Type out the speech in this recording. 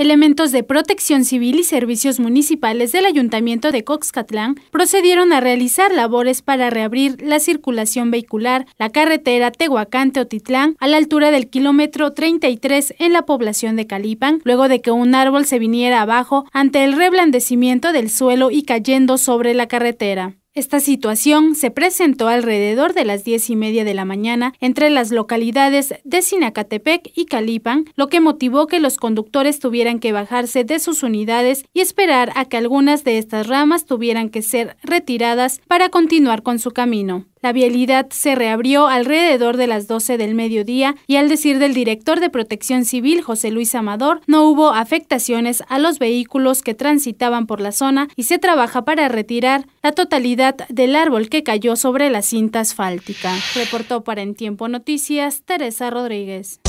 Elementos de protección civil y servicios municipales del Ayuntamiento de Coxcatlán procedieron a realizar labores para reabrir la circulación vehicular, la carretera Tehuacán-Teotitlán, a la altura del kilómetro 33 en la población de Calipan, luego de que un árbol se viniera abajo ante el reblandecimiento del suelo y cayendo sobre la carretera. Esta situación se presentó alrededor de las diez y media de la mañana entre las localidades de Sinacatepec y Calipan, lo que motivó que los conductores tuvieran que bajarse de sus unidades y esperar a que algunas de estas ramas tuvieran que ser retiradas para continuar con su camino. La vialidad se reabrió alrededor de las 12 del mediodía y al decir del director de Protección Civil, José Luis Amador, no hubo afectaciones a los vehículos que transitaban por la zona y se trabaja para retirar la totalidad del árbol que cayó sobre la cinta asfáltica. Reportó para En Tiempo Noticias Teresa Rodríguez.